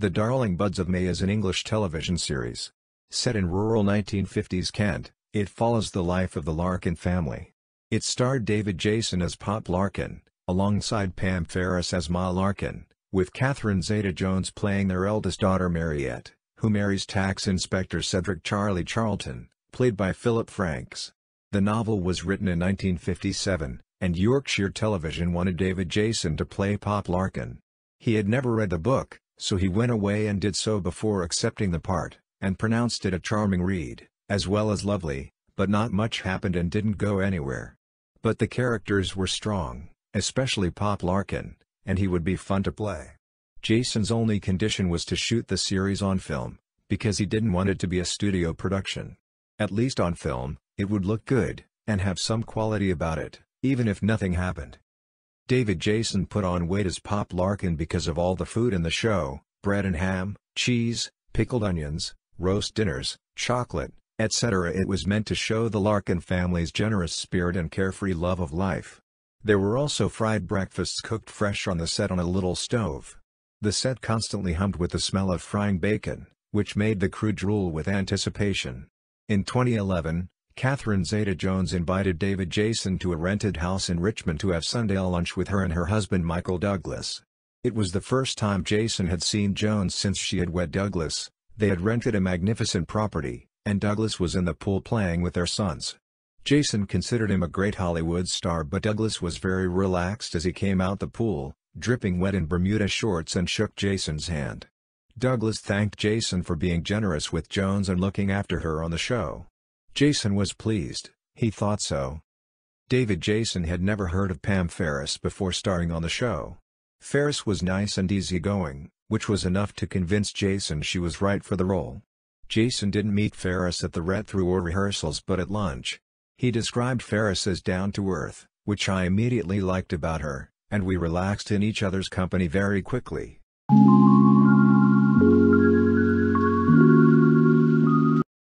The Darling Buds of May is an English television series. Set in rural 1950s Kent, it follows the life of the Larkin family. It starred David Jason as Pop Larkin, alongside Pam Ferris as Ma Larkin, with Catherine Zeta-Jones playing their eldest daughter Mariette, who marries tax inspector Cedric Charlie Charlton, played by Philip Franks. The novel was written in 1957, and Yorkshire Television wanted David Jason to play Pop Larkin. He had never read the book, so he went away and did so before accepting the part, and pronounced it a charming read, as well as lovely, but not much happened and didn't go anywhere. But the characters were strong, especially Pop Larkin, and he would be fun to play. Jason's only condition was to shoot the series on film, because he didn't want it to be a studio production. At least on film, it would look good, and have some quality about it, even if nothing happened. David Jason put on weight as Pop Larkin because of all the food in the show, bread and ham, cheese, pickled onions, roast dinners, chocolate, etc. It was meant to show the Larkin family's generous spirit and carefree love of life. There were also fried breakfasts cooked fresh on the set on a little stove. The set constantly hummed with the smell of frying bacon, which made the crew drool with anticipation. In 2011, Catherine Zeta-Jones invited David Jason to a rented house in Richmond to have Sunday lunch with her and her husband Michael Douglas. It was the first time Jason had seen Jones since she had wed Douglas, they had rented a magnificent property, and Douglas was in the pool playing with their sons. Jason considered him a great Hollywood star but Douglas was very relaxed as he came out the pool, dripping wet in Bermuda shorts and shook Jason's hand. Douglas thanked Jason for being generous with Jones and looking after her on the show. Jason was pleased, he thought so. David Jason had never heard of Pam Ferris before starring on the show. Ferris was nice and easygoing, which was enough to convince Jason she was right for the role. Jason didn't meet Ferris at the read-through or rehearsals but at lunch. He described Ferris as down-to-earth, which I immediately liked about her, and we relaxed in each other's company very quickly.